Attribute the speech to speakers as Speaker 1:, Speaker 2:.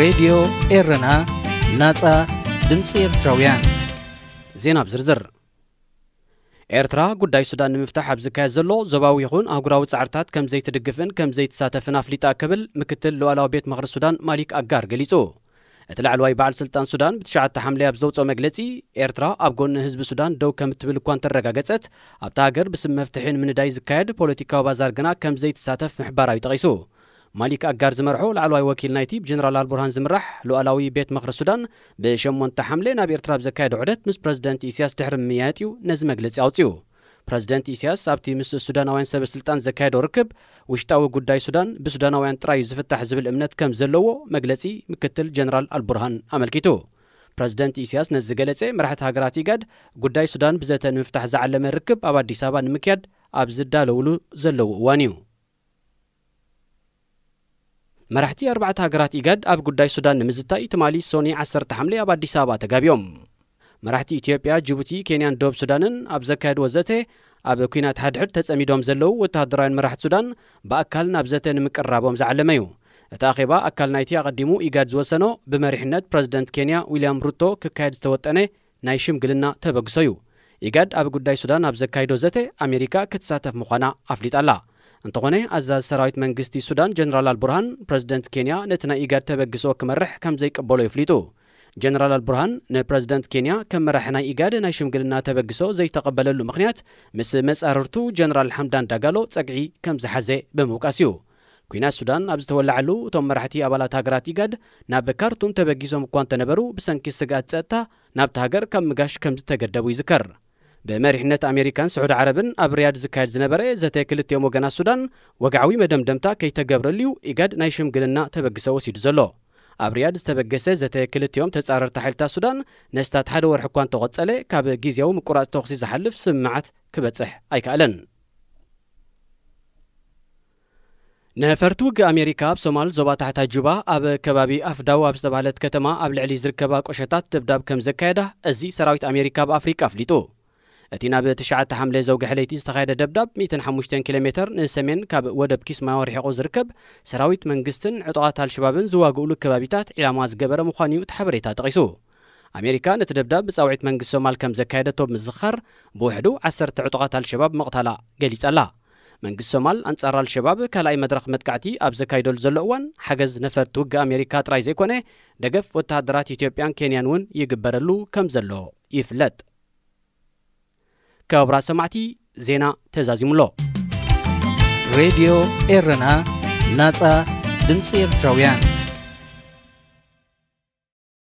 Speaker 1: ሬድዮ ኤረና ናፃ ድምፂ ኤርትራውያን ዜና ብዝርዝር ኤርትራ ጉዳይ ሱዳን ንምፍታሕ ኣብ ዝካየድ ዘሎ ዞባዊ ይኹን ኣህጉራዊ ጻዕርታት ከም ዘይትድግፍን ከም ዘይትሳተፍን ኣፍሊጣ ክብል ምክትል ልዋላዊ ቤት ምኽሪ ሱዳን ማሊክ ኣጋር ገሊጹ እቲ ላዕለዋይ በዓል ስልጣን ሱዳን ብ9 ሓምለ ኣብ ዘውፀኦ መግለፂ ኤርትራ ኣብ ጎኒ ህዝቢ ሱዳን ደው ከም እትብል እኳ እንተረጋገፀት ኣብታ ሃገር ብስም መፍትሒ ንምንዳይ ዝካየድ ፖለቲካዊ ባዛር ግና ከም ዘይትሳተፍ ምሕባራዊ ጠቒሱ ማሊክ ኣጋር ዝመርሑ ላዕለዋይ ወኪል ናይቲ ብጀነራል ኣልቡርሃን ዝምራሕ ሉኣላዊ ቤት ምኽሪ ሱዳን ብ8 ሓምለ ናብ ኤርትራ ብዘካየደ ውዕደት ምስ ፕረዚደንት እስያስ ድሕሪ ምምያየጥ እዩ ነዚ መግለፂ ኣውፅኡ ፕረዚደንት እስያስ ኣብቲ ምስ ሱዳናውያን ሰበስልጣን ዘካየዶ ርክብ ውሽጣዊ ጉዳይ ሱዳን ብሱዳናውያን ጥራይ ዝፍታሕ ዝብል እምነት ከም ዘለዎ መግለጺ ምክትል ጀነራል ኣልቡርሃን ኣመልኪቱ ፕረዚደንት እስያስ ነዚ ዝገለጸ መራሕቲ ሃገራት ኢጋድ ጉዳይ ሱዳን ብዘተ ንምፍታሕ ዝዓለመ ርክብ ኣብ ኣዲስ ኣበባ ንምክያድ ኣብ ዝዳለውሉ ዘለዎ እዋን እዩ መራሕቲ ኣርባዕተ ሃገራት ኢጋድ ኣብ ጉዳይ ሱዳን ንምዝታይ ትማሊ ሶኒ 1ሰተ ሓምለ ኣብ ኣዲስ ኣበባ ተጋቢኦም መራሕቲ ኢትዮጵያ ጅቡቲ ኬንያን ዶብ ሱዳንን ኣብ ዘካየድዎ ዘተ ኣብ ኩናት ሓድሕድ ተጸሚዶም ዘለዉ ወተሃደራውያን መራሕቲ ሱዳን ብኣካል ናብ ዘተ ንምቅራቦም ዝዓለመ እዩ እቲ ኣኼባ ኣካል ናይቲ ኣቐዲሙ ኢጋድ ዝወሰኖ ብመሪሕነት ፕረዚደንት ኬንያ ዊልያም ሩቶ ክካየድ ዝተወጠነ ናይ ሽምግልና ተበግሶ እዩ ኢጋድ ኣብ ጉዳይ ሱዳን ኣብ ዘካይዶ ዘተ ኣሜሪካ ክትሳተፍ ምዃና ኣፍሊጣ ኣላ እንተኾነ ኣዛዝ ሰራዊት መንግስቲ ሱዳን ጀነራል ኣልቡርሃን ፕረዚደንት ኬንያ ነቲ ናይ ኢጋድ ተበግሶ ክመርሕ ከም ዘይቀበሎ ይፍሊጡ ጀነራል ኣልቡርሃን ንፕረዚደንት ኬንያ ከም መራሒ ናይ ኢጋድ ናይ ሽምግልና ተበግሶ ዘይተቐበለሉ ምኽንያት ምስ መጻርርቱ ጀነራል ሓምዳን ዳጋሎ ጸግዒ ከም ዝሓዘ ብምውቃስ እዩ ኩናት ሱዳን ኣብ ዝተወላዓሉ እቶም መራሕቲ ኣባላት ሃገራት ኢጋድ ናብ ካርቱም ተበጊሶም እኳ እንተነበሩ ብሰንኪ ስጋት ፀጥታ ናብቲ ሃገር ካብ ምጋሽ ከም ዝተገደቡ ይዝከር ብመሪሕነት ኣሜሪካን ስዑድ ዓረብን ኣብ ርያድ ዝካየድ ዝነበረ ዘተ ክልትዮም ወገናት ሱዳን ወግዓዊ መደምደምታ ከይተገብረሉ ዩ ኢጋድ ናይ ሽምግልና ተበግሰ ወሲዱ ዘሎ ኣብ ርያድ ዝተበገሰ ዘተ ክልትዮም ተጻረርቲ ሓይልታት ሱዳን ነስታት ሓደ ወርሒ እኳ እንተቖጸለ ካብ ግዜያዊ ምቁራፅ ተኽሲ ዝሓልፍ ስምምዓት ክበጽሕ ኣይከኣለን ነፈርቲ ውግእ ኣሜሪካ ኣብ ሶማል ዞባ ታሕታ ጁባ ኣብ ከባቢ ኣፍዳው ኣብ ዝተባህለት ከተማ ኣብ ልዕሊ ዝርከባ ቆሸታት ድብዳብ ከም ዘካየዳ እዚ ሰራዊት ኣሜሪካ ብኣፍሪቃ ኣፍሊጡ እቲ ናብ 9 ሓምለ ዘውግሕ ለይቲ ዝተኻየደ ደብዳብ 15 ኪሎ ሜትር ንሰሜን ካብ ወደብ ኪስማዮ ርሒቑ ዝርከብ ሰራዊት መንግስትን ዕጡቓት ኣልሸባብን ዝዋግእሉ ከባቢታት ዒላማ ዝገበረ ምዃኑ እቲ ሓበሬታ ጠቒሱ ኣሜሪካ ነቲ ደብዳብ ብፃውዒት መንግስቲ ሶማል ከም ዘካየደቶ ብምዝኻር ብውሕዱ 10 ዕጡቓት ኣልሸባብ መቕታላ ገሊጸ ኣላ መንግስቲ ሶማል ኣንጻር ኣልሸባብ ካልኣይ መድረኽ መጥቃዕቲ ኣብ ዘካይደሉ ዘሎ እዋን ሓገዝ ነፈርቲ ውግእ ኣሜሪካ ጥራይ ዘይኮነ ደገፍ ወተሃደራት ኢትዮጵያን ኬንያን እውን ይግበረሉ ከም ዘሎ ይፍለጥ ክቡራት ሰማዕቲ ዜና ተዛዚሙሎ ሬድዮ ኤረና ናፃ ድምፂ ኤርትራውያን